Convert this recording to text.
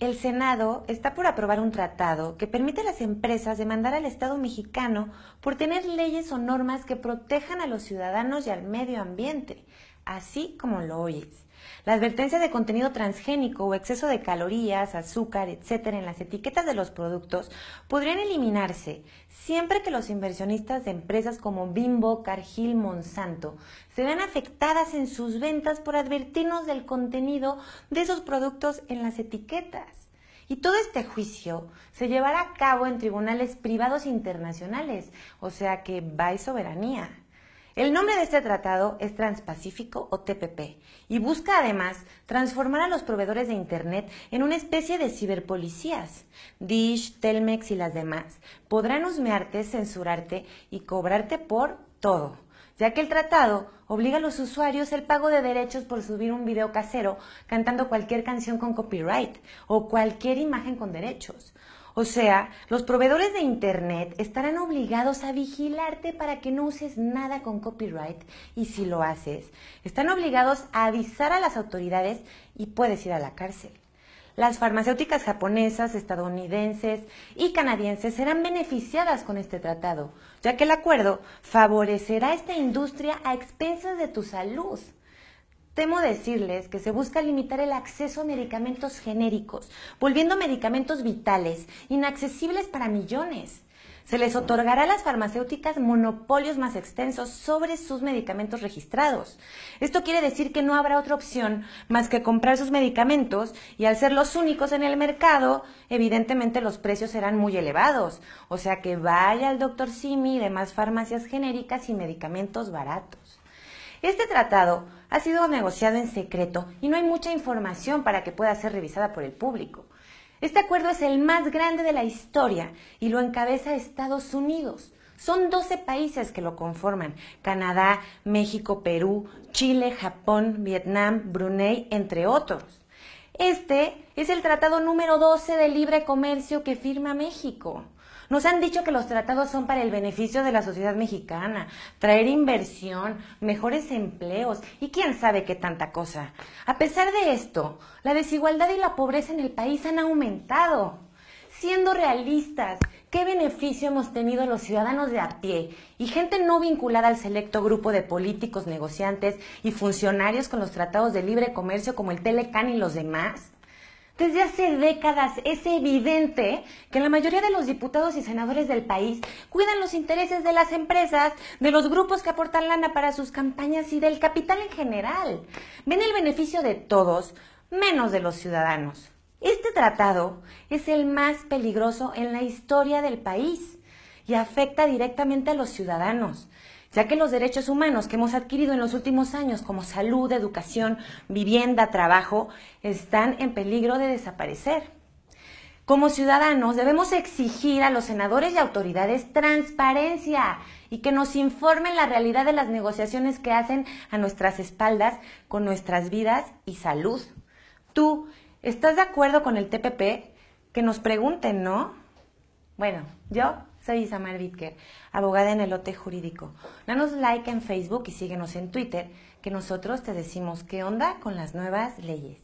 el Senado está por aprobar un tratado que permite a las empresas demandar al Estado mexicano por tener leyes o normas que protejan a los ciudadanos y al medio ambiente así como lo oyes. La advertencia de contenido transgénico o exceso de calorías, azúcar, etc. en las etiquetas de los productos podrían eliminarse siempre que los inversionistas de empresas como Bimbo, Cargill, Monsanto se vean afectadas en sus ventas por advertirnos del contenido de esos productos en las etiquetas. Y todo este juicio se llevará a cabo en tribunales privados internacionales, o sea que va soberanía. El nombre de este tratado es Transpacífico o TPP y busca además transformar a los proveedores de Internet en una especie de ciberpolicías. Dish, Telmex y las demás podrán husmearte, censurarte y cobrarte por todo, ya que el tratado obliga a los usuarios el pago de derechos por subir un video casero cantando cualquier canción con copyright o cualquier imagen con derechos. O sea, los proveedores de Internet estarán obligados a vigilarte para que no uses nada con copyright y si lo haces, están obligados a avisar a las autoridades y puedes ir a la cárcel. Las farmacéuticas japonesas, estadounidenses y canadienses serán beneficiadas con este tratado, ya que el acuerdo favorecerá esta industria a expensas de tu salud. Temo decirles que se busca limitar el acceso a medicamentos genéricos, volviendo medicamentos vitales, inaccesibles para millones. Se les otorgará a las farmacéuticas monopolios más extensos sobre sus medicamentos registrados. Esto quiere decir que no habrá otra opción más que comprar sus medicamentos y al ser los únicos en el mercado, evidentemente los precios serán muy elevados. O sea que vaya al doctor Simi y demás farmacias genéricas y medicamentos baratos. Este tratado ha sido negociado en secreto y no hay mucha información para que pueda ser revisada por el público. Este acuerdo es el más grande de la historia y lo encabeza Estados Unidos. Son 12 países que lo conforman. Canadá, México, Perú, Chile, Japón, Vietnam, Brunei, entre otros. Este es el tratado número 12 de libre comercio que firma México. Nos han dicho que los tratados son para el beneficio de la sociedad mexicana, traer inversión, mejores empleos y quién sabe qué tanta cosa. A pesar de esto, la desigualdad y la pobreza en el país han aumentado. Siendo realistas, ¿qué beneficio hemos tenido los ciudadanos de a pie y gente no vinculada al selecto grupo de políticos, negociantes y funcionarios con los tratados de libre comercio como el Telecan y los demás? Desde hace décadas es evidente que la mayoría de los diputados y senadores del país cuidan los intereses de las empresas, de los grupos que aportan lana para sus campañas y del capital en general. Ven el beneficio de todos, menos de los ciudadanos. Este tratado es el más peligroso en la historia del país y afecta directamente a los ciudadanos ya que los derechos humanos que hemos adquirido en los últimos años, como salud, educación, vivienda, trabajo, están en peligro de desaparecer. Como ciudadanos debemos exigir a los senadores y autoridades transparencia y que nos informen la realidad de las negociaciones que hacen a nuestras espaldas con nuestras vidas y salud. Tú, ¿estás de acuerdo con el TPP? Que nos pregunten, ¿no? Bueno, yo soy Isamar Bitker, abogada en el lote jurídico. Danos like en Facebook y síguenos en Twitter, que nosotros te decimos qué onda con las nuevas leyes.